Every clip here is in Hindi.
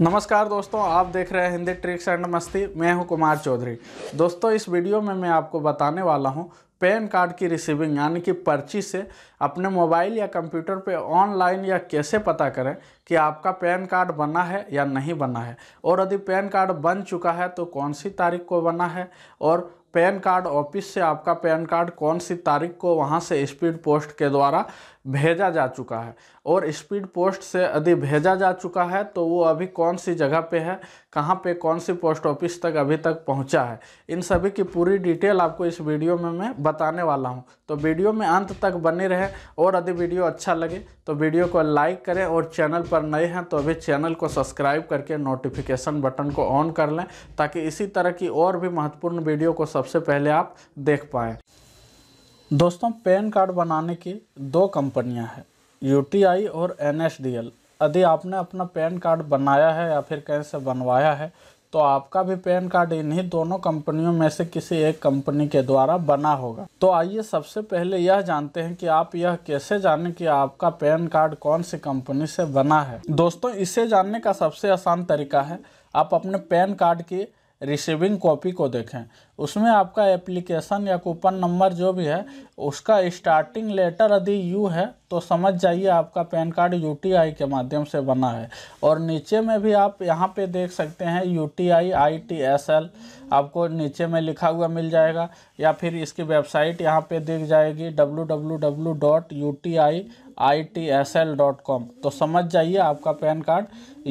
नमस्कार दोस्तों आप देख रहे हैं हिंदी ट्रिक्स एंड मस्ती मैं हूं कुमार चौधरी दोस्तों इस वीडियो में मैं आपको बताने वाला हूं पैन कार्ड की रिसीविंग यानी कि पर्ची से अपने मोबाइल या कंप्यूटर पे ऑनलाइन या कैसे पता करें कि आपका पैन कार्ड बना है या नहीं बना है और यदि पैन कार्ड बन चुका है तो कौन सी तारीख को बना है और पैन कार्ड ऑफिस से आपका पैन कार्ड कौन सी तारीख को वहाँ से स्पीड पोस्ट के द्वारा भेजा जा चुका है और स्पीड पोस्ट से यदि भेजा जा चुका है तो वो अभी कौन सी जगह पे है कहाँ पे कौन सी पोस्ट ऑफिस तक अभी तक पहुँचा है इन सभी की पूरी डिटेल आपको इस वीडियो में मैं बताने वाला हूँ तो वीडियो में अंत तक बने रहें और यदि वीडियो अच्छा लगे तो वीडियो को लाइक करें और चैनल पर पर नए हैं तो अभी चैनल को सब्सक्राइब करके नोटिफिकेशन बटन को ऑन कर लें ताकि इसी तरह की और भी महत्वपूर्ण वीडियो को सबसे पहले आप देख पाएँ दोस्तों पैन कार्ड बनाने की दो कंपनियां हैं यूटीआई और एनएसडीएल यदि आपने अपना पैन कार्ड बनाया है या फिर कहीं से बनवाया है तो आपका भी पैन कार्ड इन्हीं दोनों कंपनियों में से किसी एक कंपनी के द्वारा बना होगा तो आइए सबसे पहले यह जानते हैं कि आप यह कैसे जाने कि आपका पैन कार्ड कौन सी कंपनी से बना है दोस्तों इसे जानने का सबसे आसान तरीका है आप अपने पैन कार्ड की रिसीविंग कॉपी को देखें उसमें आपका एप्लीकेशन या कूपन नंबर जो भी है उसका स्टार्टिंग लेटर यदि यू है तो समझ जाइए आपका पैन कार्ड यूटीआई के माध्यम से बना है और नीचे में भी आप यहाँ पे देख सकते हैं यूटीआई आईटीएसएल आपको नीचे में लिखा हुआ मिल जाएगा या फिर इसकी वेबसाइट यहाँ पे दिख जाएगी www.uti.itsl.com तो समझ जाइए आपका पैन कार्ड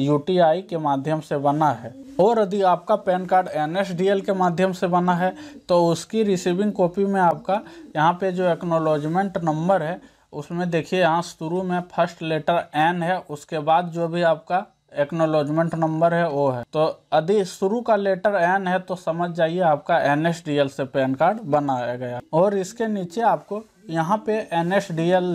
यू के माध्यम से बना है और यदि आपका पैन कार्ड एन के माध्यम से बना है तो उसकी रिसीविंग कॉपी में आपका यहाँ पे जो एक्नोलॉजमेंट नंबर है उसमें देखिए यहाँ शुरू में फर्स्ट लेटर एन है उसके बाद जो भी आपका एक्नोलॉजमेंट नंबर है वो है तो यदि शुरू का लेटर एन है तो समझ जाइए आपका एन से पैन कार्ड बनाया गया और इसके नीचे आपको यहाँ पे एन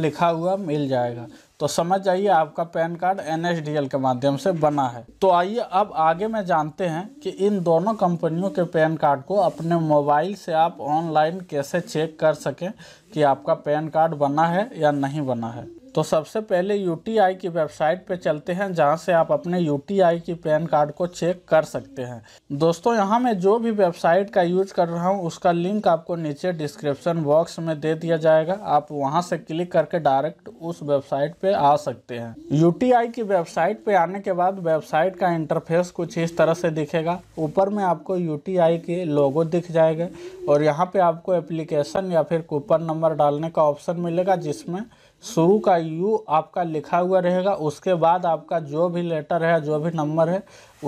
लिखा हुआ मिल जाएगा तो समझ जाइए आपका पैन कार्ड एन के माध्यम से बना है तो आइए अब आगे में जानते हैं कि इन दोनों कंपनियों के पैन कार्ड को अपने मोबाइल से आप ऑनलाइन कैसे चेक कर सकें कि आपका पैन कार्ड बना है या नहीं बना है तो सबसे पहले यू की वेबसाइट पर चलते हैं जहां से आप अपने यू की पैन कार्ड को चेक कर सकते हैं दोस्तों यहां मैं जो भी वेबसाइट का यूज कर रहा हूं उसका लिंक आपको नीचे डिस्क्रिप्शन बॉक्स में दे दिया जाएगा आप वहां से क्लिक करके डायरेक्ट उस वेबसाइट पे आ सकते हैं यू की वेबसाइट पे आने के बाद वेबसाइट का इंटरफेस कुछ इस तरह से दिखेगा ऊपर में आपको यू के लोगो दिख जाएगा और यहाँ पर आपको एप्लीकेशन या फिर कूपन नंबर डालने का ऑप्शन मिलेगा जिसमें शुरू का यू आपका लिखा हुआ रहेगा उसके बाद आपका जो भी लेटर है जो भी नंबर है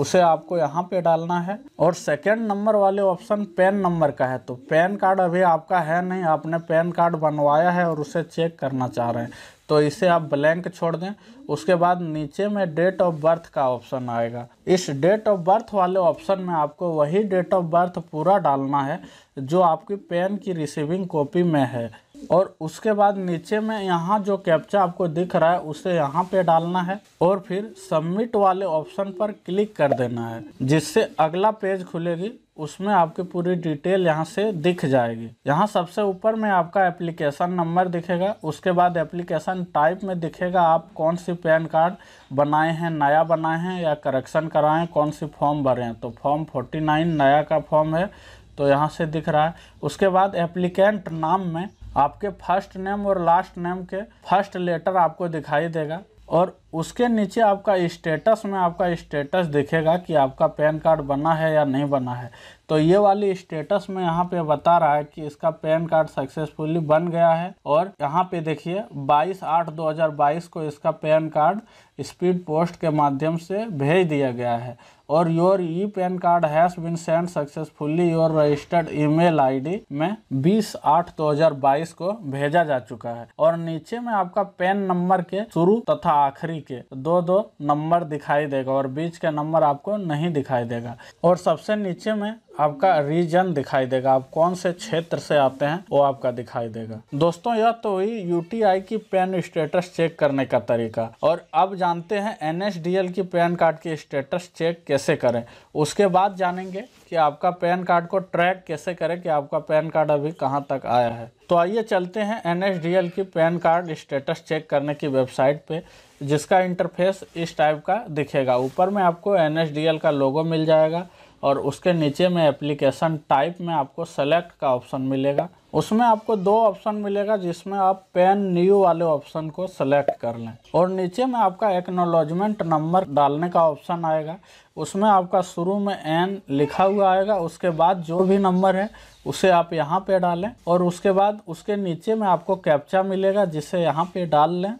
उसे आपको यहाँ पे डालना है और सेकेंड नंबर वाले ऑप्शन पैन नंबर का है तो पैन कार्ड अभी आपका है नहीं आपने पैन कार्ड बनवाया है और उसे चेक करना चाह रहे हैं तो इसे आप ब्लैंक छोड़ दें उसके बाद नीचे में डेट ऑफ बर्थ का ऑप्शन आएगा इस डेट ऑफ बर्थ वाले ऑप्शन में आपको वही डेट ऑफ बर्थ पूरा डालना है जो आपकी पेन की रिसीविंग कॉपी में है और उसके बाद नीचे में यहाँ जो कैप्चा आपको दिख रहा है उसे यहाँ पे डालना है और फिर सबमिट वाले ऑप्शन पर क्लिक कर देना है जिससे अगला पेज खुलेगी उसमें आपकी पूरी डिटेल यहाँ से दिख जाएगी यहाँ सबसे ऊपर में आपका एप्लीकेशन नंबर दिखेगा उसके बाद एप्लीकेशन टाइप में दिखेगा आप कौन सी पैन कार्ड बनाए हैं नया बनाए हैं या करेक्शन कराएँ कौन सी फॉर्म भरे हैं तो फॉर्म फोर्टी नया का फॉर्म है तो यहाँ से दिख रहा है उसके बाद एप्लीकेंट नाम में आपके फर्स्ट नेम और लास्ट नेम के फर्स्ट लेटर आपको दिखाई देगा और उसके नीचे आपका स्टेटस में आपका स्टेटस दिखेगा कि आपका पैन कार्ड बना है या नहीं बना है तो ये वाली स्टेटस में यहाँ पे बता रहा है कि इसका पैन कार्ड सक्सेसफुली बन गया है और यहाँ पे देखिए 22 आठ 2022 को इसका पैन कार्ड स्पीड पोस्ट के माध्यम से भेज दिया गया है और your e PAN card has been send successfully your registered email ID में 20 आठ 2022 को भेजा जा चुका है और नीचे में आपका पैन नंबर के शुरू तथा आखिरी के दो दो नंबर दिखाई देगा और बीच का नंबर आपको नहीं दिखाई देगा और सबसे नीचे में आपका रीजन दिखाई देगा आप कौन से क्षेत्र से आते हैं वो आपका दिखाई देगा दोस्तों यह तो हुई यूटीआई की पैन स्टेटस चेक करने का तरीका और अब जानते हैं एनएसडीएल की पैन कार्ड की स्टेटस चेक कैसे करें उसके बाद जानेंगे कि आपका पैन कार्ड को ट्रैक कैसे करें कि आपका पैन कार्ड अभी कहाँ तक आया है तो आइए चलते हैं एन डी एल की पैन कार्ड स्टेटस चेक करने की वेबसाइट पे जिसका इंटरफेस इस टाइप का दिखेगा ऊपर में आपको एन डी एल का लोगो मिल जाएगा और उसके नीचे में एप्लीकेशन टाइप में आपको सेलेक्ट का ऑप्शन मिलेगा उसमें आपको दो ऑप्शन मिलेगा जिसमें आप पेन न्यू वाले ऑप्शन को सेलेक्ट कर लें और नीचे में आपका एक्नोलॉजमेंट नंबर डालने का ऑप्शन आएगा उसमें आपका शुरू में एन लिखा हुआ आएगा उसके बाद जो भी नंबर है उसे आप यहाँ पे डालें और उसके बाद उसके नीचे में आपको कैप्चा मिलेगा जिसे यहाँ पर डाल लें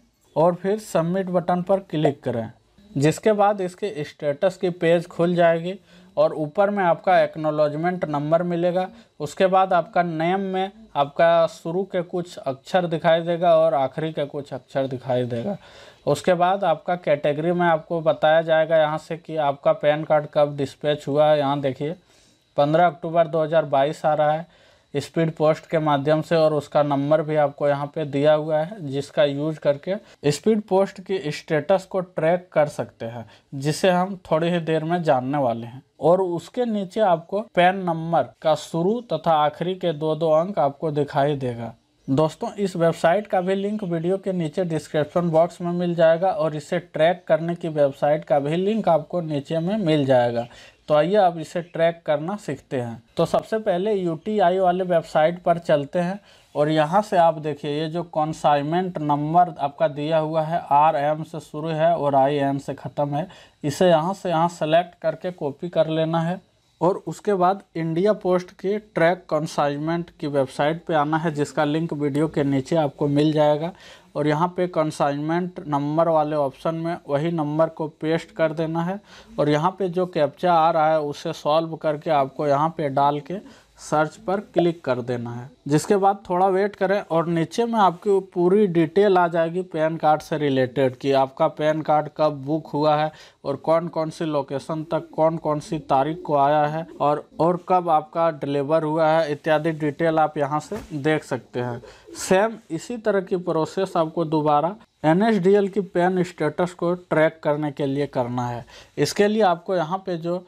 और फिर सबमिट बटन पर क्लिक करें जिसके बाद इसके स्टेटस की पेज खुल जाएगी और ऊपर में आपका एक्नोलॉजमेंट नंबर मिलेगा उसके बाद आपका नेम में आपका शुरू के कुछ अक्षर दिखाई देगा और आखिरी के कुछ अक्षर दिखाई देगा उसके बाद आपका कैटेगरी में आपको बताया जाएगा यहाँ से कि आपका पैन कार्ड कब डिस्पैच हुआ है यहाँ देखिए 15 अक्टूबर 2022 आ रहा है स्पीड पोस्ट के माध्यम से और उसका नंबर भी आपको यहाँ पे दिया हुआ है जिसका यूज करके स्पीड पोस्ट की स्टेटस को ट्रैक कर सकते हैं जिसे हम थोड़ी ही देर में जानने वाले हैं और उसके नीचे आपको पैन नंबर का शुरू तथा आखिरी के दो दो अंक आपको दिखाई देगा दोस्तों इस वेबसाइट का भी लिंक वीडियो के नीचे डिस्क्रिप्शन बॉक्स में मिल जाएगा और इसे ट्रैक करने की वेबसाइट का भी लिंक आपको नीचे में मिल जाएगा तो आइए आप इसे ट्रैक करना सीखते हैं तो सबसे पहले यू वाले वेबसाइट पर चलते हैं और यहाँ से आप देखिए ये जो कॉन्साइनमेंट नंबर आपका दिया हुआ है आर एम से शुरू है और आई एन से ख़त्म है इसे यहाँ से यहाँ सेलेक्ट करके कॉपी कर लेना है और उसके बाद इंडिया पोस्ट के ट्रैक कंसाइनमेंट की वेबसाइट पे आना है जिसका लिंक वीडियो के नीचे आपको मिल जाएगा और यहाँ पे कंसाइनमेंट नंबर वाले ऑप्शन में वही नंबर को पेस्ट कर देना है और यहाँ पे जो कैप्चा आ रहा है उसे सॉल्व करके आपको यहाँ पे डाल के सर्च पर क्लिक कर देना है जिसके बाद थोड़ा वेट करें और नीचे में आपकी पूरी डिटेल आ जाएगी पैन कार्ड से रिलेटेड कि आपका पैन कार्ड कब बुक हुआ है और कौन कौन सी लोकेशन तक कौन कौन सी तारीख को आया है और और कब आपका डिलीवर हुआ है इत्यादि डिटेल आप यहाँ से देख सकते हैं सेम इसी तरह की प्रोसेस आपको दोबारा एन की पैन स्टेटस को ट्रैक करने के लिए करना है इसके लिए आपको यहाँ पर जो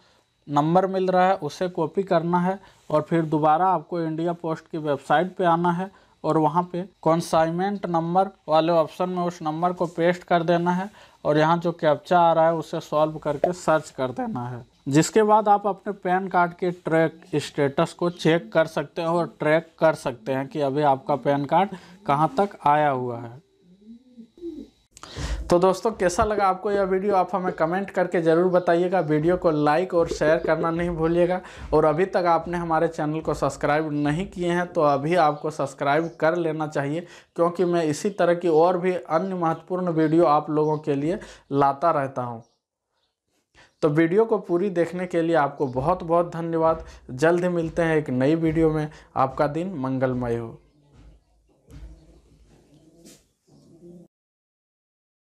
नंबर मिल रहा है उसे कॉपी करना है और फिर दोबारा आपको इंडिया पोस्ट की वेबसाइट पे आना है और वहाँ पे कॉन्साइमेंट नंबर वाले ऑप्शन में उस नंबर को पेस्ट कर देना है और यहाँ जो कैप्चा आ रहा है उसे सॉल्व करके सर्च कर देना है जिसके बाद आप अपने पैन कार्ड के ट्रैक स्टेटस को चेक कर सकते हो और ट्रैक कर सकते हैं कि अभी आपका पैन कार्ड कहाँ तक आया हुआ है तो दोस्तों कैसा लगा आपको यह वीडियो आप हमें कमेंट करके ज़रूर बताइएगा वीडियो को लाइक और शेयर करना नहीं भूलिएगा और अभी तक आपने हमारे चैनल को सब्सक्राइब नहीं किए हैं तो अभी आपको सब्सक्राइब कर लेना चाहिए क्योंकि मैं इसी तरह की और भी अन्य महत्वपूर्ण वीडियो आप लोगों के लिए लाता रहता हूँ तो वीडियो को पूरी देखने के लिए आपको बहुत बहुत धन्यवाद जल्द ही मिलते हैं एक नई वीडियो में आपका दिन मंगलमय हो